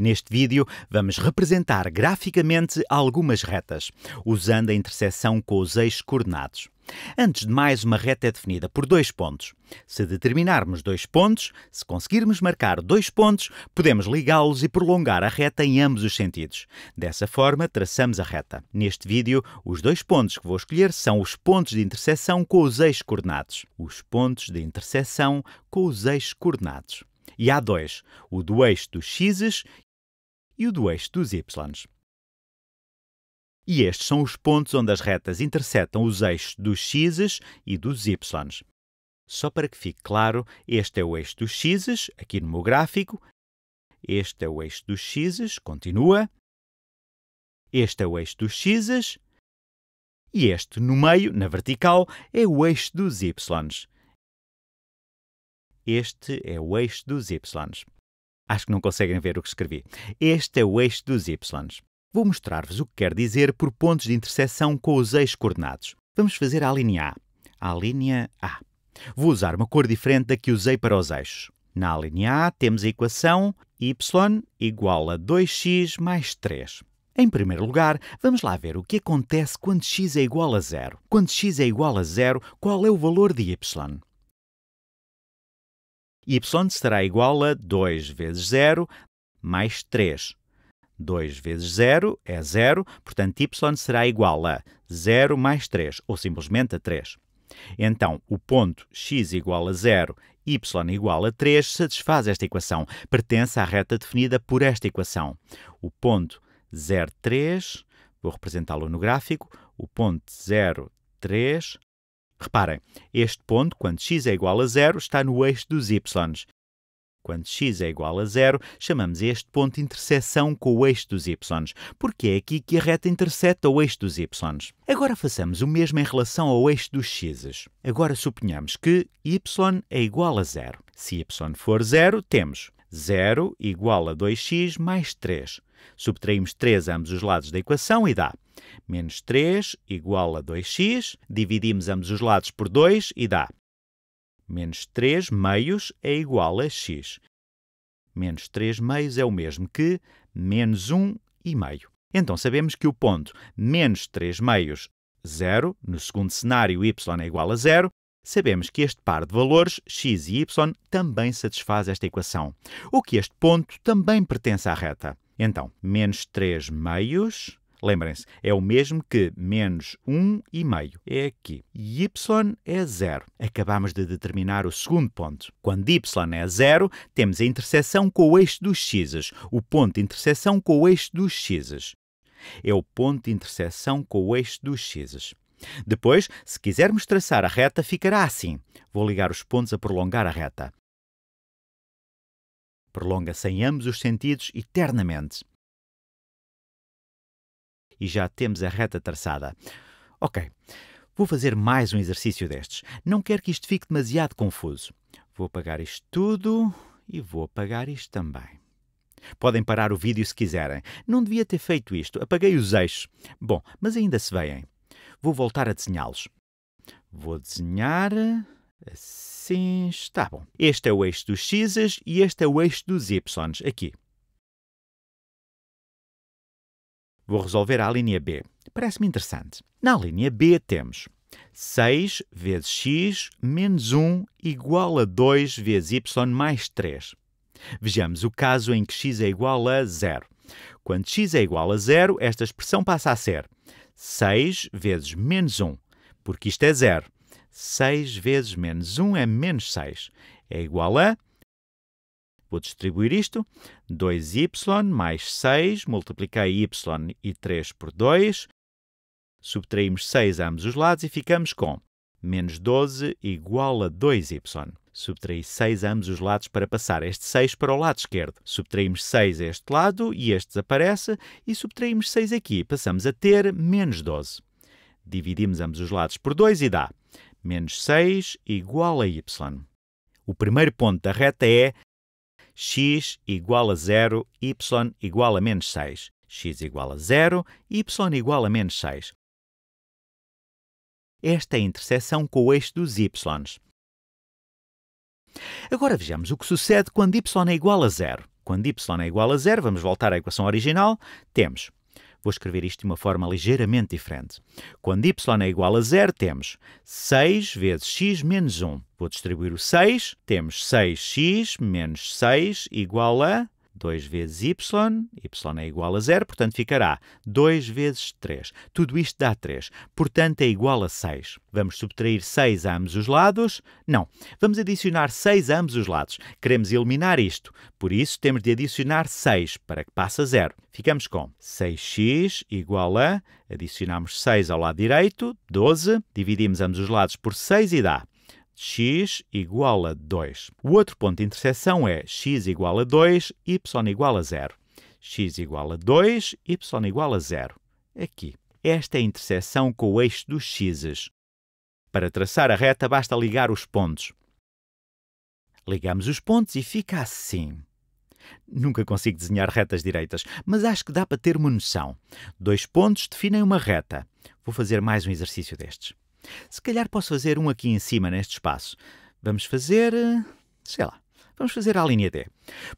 Neste vídeo, vamos representar graficamente algumas retas, usando a interseção com os eixos coordenados. Antes de mais, uma reta é definida por dois pontos. Se determinarmos dois pontos, se conseguirmos marcar dois pontos, podemos ligá-los e prolongar a reta em ambos os sentidos. Dessa forma, traçamos a reta. Neste vídeo, os dois pontos que vou escolher são os pontos de interseção com os eixos coordenados. Os pontos de interseção com os eixos coordenados e há dois, o do eixo dos x e o do eixo dos y. E estes são os pontos onde as retas interceptam os eixos dos x e dos y. Só para que fique claro, este é o eixo dos x, aqui no meu gráfico, este é o eixo dos x, continua, este é o eixo dos x, e este no meio, na vertical, é o eixo dos y. Este é o eixo dos y. Acho que não conseguem ver o que escrevi. Este é o eixo dos Y. Vou mostrar-vos o que quer dizer por pontos de intersecção com os eixos coordenados. Vamos fazer a linha A. A linha A. Vou usar uma cor diferente da que usei para os eixos. Na linha A temos a equação y igual a 2x mais 3. Em primeiro lugar, vamos lá ver o que acontece quando x é igual a zero. Quando x é igual a zero, qual é o valor de y? y será igual a 2 vezes 0 mais 3. 2 vezes 0 é 0, portanto, y será igual a 0 mais 3, ou simplesmente a 3. Então, o ponto x igual a 0, y igual a 3 satisfaz esta equação, pertence à reta definida por esta equação. O ponto 0,3, vou representá-lo no gráfico, o ponto 0,3 Reparem, este ponto, quando x é igual a zero, está no eixo dos y. Quando x é igual a zero, chamamos este ponto de interseção com o eixo dos y, porque é aqui que a reta intercepta o eixo dos y. Agora façamos o mesmo em relação ao eixo dos x's. Agora suponhamos que y é igual a zero. Se y for zero, temos 0 igual a 2x mais 3. Subtraímos 3 a ambos os lados da equação e dá menos 3 igual a 2x, dividimos ambos os lados por 2 e dá menos 3 meios é igual a x. Menos 3 meios é o mesmo que menos 1 e meio. Então sabemos que o ponto menos 3 meios, 0, no segundo cenário y é igual a 0, sabemos que este par de valores, x e y, também satisfaz esta equação, o que este ponto também pertence à reta. Então, menos 3 meios, lembrem-se, é o mesmo que menos 1 e meio. É aqui. y é zero. Acabamos de determinar o segundo ponto. Quando y é zero, temos a interseção com o eixo dos x's. o ponto de interseção com o eixo dos x's É o ponto de interseção com o eixo dos x's. Depois, se quisermos traçar a reta, ficará assim. Vou ligar os pontos a prolongar a reta prolonga-se em ambos os sentidos eternamente. E já temos a reta traçada. Ok, vou fazer mais um exercício destes. Não quero que isto fique demasiado confuso. Vou apagar isto tudo e vou apagar isto também. Podem parar o vídeo se quiserem. Não devia ter feito isto. Apaguei os eixos. Bom, mas ainda se veem. Vou voltar a desenhá-los. Vou desenhar. Assim está bom. Este é o eixo dos x e este é o eixo dos y, aqui. Vou resolver a linha B. Parece-me interessante. Na linha B temos 6 vezes x menos 1 igual a 2 vezes y mais 3. Vejamos o caso em que x é igual a zero. Quando x é igual a zero, esta expressão passa a ser 6 vezes menos 1, porque isto é zero. 6 vezes menos 1 é menos 6, é igual a. Vou distribuir isto. 2y mais 6, multipliquei y e 3 por 2. Subtraímos 6 a ambos os lados e ficamos com menos 12 igual a 2y. Subtraí 6 a ambos os lados para passar este 6 para o lado esquerdo. Subtraímos 6 a este lado e este desaparece, e subtraímos 6 aqui. Passamos a ter menos 12. Dividimos ambos os lados por 2 e dá menos 6 igual a y. O primeiro ponto da reta é x igual a 0, y igual a menos 6. x igual a 0, y igual a menos 6. Esta é a interseção com o eixo dos y. Agora vejamos o que sucede quando y é igual a zero. Quando y é igual a zero, vamos voltar à equação original, temos Vou escrever isto de uma forma ligeiramente diferente. Quando y é igual a zero, temos 6 vezes x menos 1. Vou distribuir o 6, temos 6x menos 6 igual a 2 vezes y, y é igual a 0, portanto ficará 2 vezes 3. Tudo isto dá 3, portanto é igual a 6. Vamos subtrair 6 a ambos os lados? Não. Vamos adicionar 6 a ambos os lados. Queremos eliminar isto, por isso temos de adicionar 6 para que passe a 0. Ficamos com 6x igual a, adicionamos 6 ao lado direito, 12, dividimos ambos os lados por 6 e dá x igual a 2. O outro ponto de interseção é x igual a 2, y igual a 0. x igual a 2, y igual a 0. Aqui. Esta é a interseção com o eixo dos x's. Para traçar a reta, basta ligar os pontos. Ligamos os pontos e fica assim. Nunca consigo desenhar retas direitas, mas acho que dá para ter uma noção. Dois pontos definem uma reta. Vou fazer mais um exercício destes. Se calhar posso fazer um aqui em cima, neste espaço. Vamos fazer. Eh, sei lá. Vamos fazer a linha D.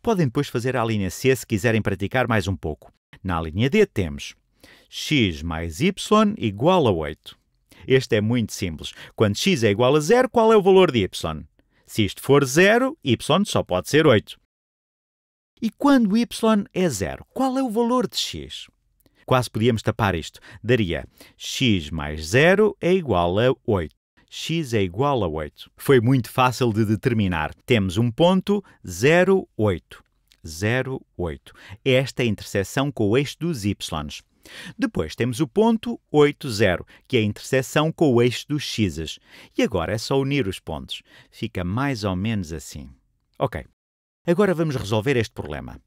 Podem depois fazer a linha C se quiserem praticar mais um pouco. Na linha D temos x mais y igual a 8. Este é muito simples. Quando x é igual a zero, qual é o valor de y? Se isto for zero, y só pode ser 8. E quando y é zero, qual é o valor de x? Quase podíamos tapar isto. Daria x mais 0 é igual a 8 x é igual a 8. Foi muito fácil de determinar. Temos um ponto 08. 08. É esta é a interseção com o eixo dos y. Depois temos o ponto 80, que é a interseção com o eixo dos x. E agora é só unir os pontos. Fica mais ou menos assim. Ok. Agora vamos resolver este problema.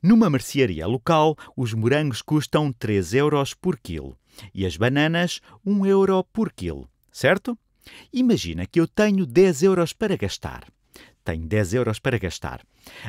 Numa mercearia local, os morangos custam 3 euros por quilo e as bananas 1 euro por quilo, certo? Imagina que eu tenho 10 euros para gastar. Tenho 10 euros para gastar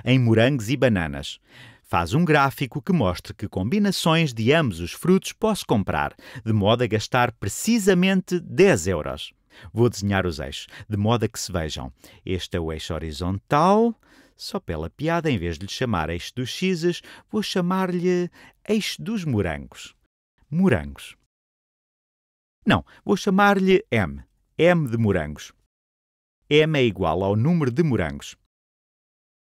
em morangos e bananas. Faz um gráfico que mostre que combinações de ambos os frutos posso comprar, de modo a gastar precisamente 10 euros. Vou desenhar os eixos, de modo a que se vejam. Este é o eixo horizontal, só pela piada, em vez de lhe chamar eixo dos X's, vou chamar-lhe eixo dos morangos. Morangos. Não, vou chamar-lhe M. M de morangos. M é igual ao número de morangos.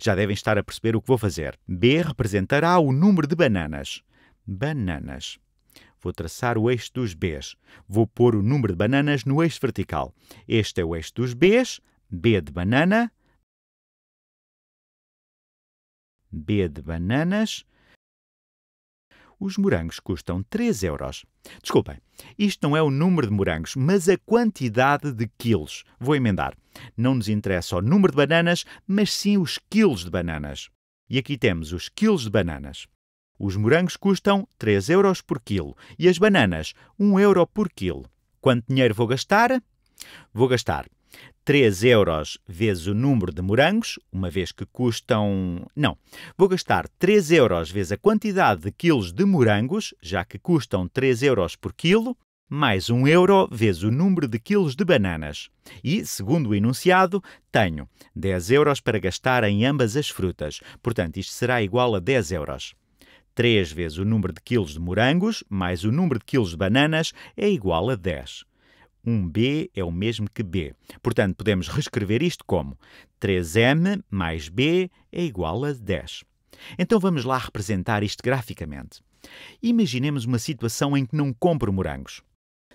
Já devem estar a perceber o que vou fazer. B representará o número de bananas. Bananas. Vou traçar o eixo dos Bs. Vou pôr o número de bananas no eixo vertical. Este é o eixo dos Bs, B de banana, B de bananas. Os morangos custam 3 euros. Desculpem, isto não é o número de morangos, mas a quantidade de quilos. Vou emendar. Não nos interessa o número de bananas, mas sim os quilos de bananas. E aqui temos os quilos de bananas. Os morangos custam 3 euros por quilo e as bananas 1 euro por quilo. Quanto dinheiro vou gastar? Vou gastar 3 euros vezes o número de morangos, uma vez que custam. Não. Vou gastar 3 euros vezes a quantidade de quilos de morangos, já que custam 3 euros por quilo, mais 1 euro vezes o número de quilos de bananas. E, segundo o enunciado, tenho 10 euros para gastar em ambas as frutas. Portanto, isto será igual a 10 euros. 3 vezes o número de quilos de morangos, mais o número de quilos de bananas, é igual a 10. Um B é o mesmo que B. Portanto, podemos reescrever isto como 3M mais B é igual a 10. Então vamos lá representar isto graficamente. Imaginemos uma situação em que não compro morangos.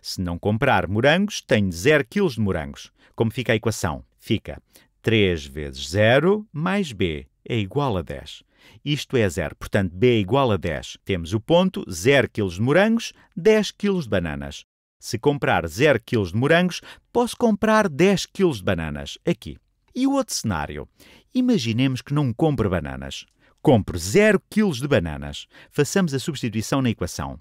Se não comprar morangos, tenho 0 kg de morangos. Como fica a equação? Fica 3 vezes 0 mais b é igual a 10. Isto é 0, portanto b é igual a 10. Temos o ponto 0 kg de morangos, 10 kg de bananas. Se comprar 0 kg de morangos, posso comprar 10 kg de bananas, aqui. E o outro cenário? Imaginemos que não compre bananas. Compre 0 kg de bananas. Façamos a substituição na equação.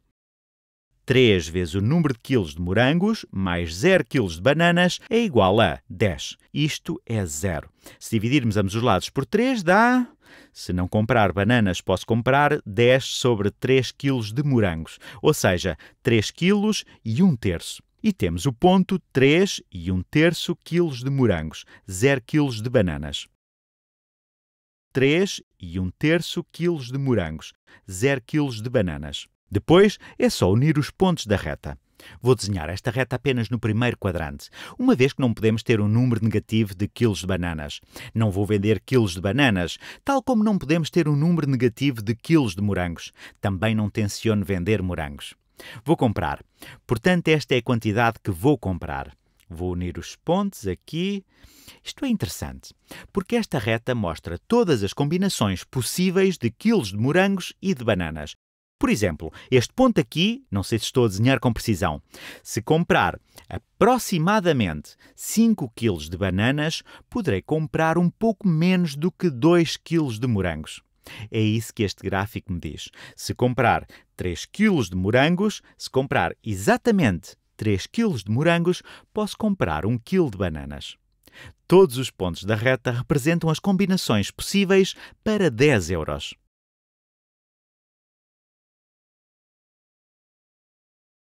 3 vezes o número de quilos de morangos mais 0 kg de bananas é igual a 10. Isto é zero. Se dividirmos ambos os lados por 3, dá se não comprar bananas, posso comprar 10 sobre 3 kg de morangos, ou seja, 3 kg e 1 terço. E temos o ponto 3 e 1 terço quilos de morangos, 0 kg de bananas. 3 e 1 terço quilos de morangos, 0 kg de bananas. Depois é só unir os pontos da reta. Vou desenhar esta reta apenas no primeiro quadrante, uma vez que não podemos ter um número negativo de quilos de bananas. Não vou vender quilos de bananas, tal como não podemos ter um número negativo de quilos de morangos. Também não tenciono vender morangos. Vou comprar. Portanto, esta é a quantidade que vou comprar. Vou unir os pontos aqui. Isto é interessante, porque esta reta mostra todas as combinações possíveis de quilos de morangos e de bananas, por exemplo, este ponto aqui, não sei se estou a desenhar com precisão, se comprar aproximadamente 5 kg de bananas, poderei comprar um pouco menos do que 2 kg de morangos. É isso que este gráfico me diz. Se comprar 3 kg de morangos, se comprar exatamente 3 kg de morangos, posso comprar 1 kg de bananas. Todos os pontos da reta representam as combinações possíveis para 10 euros.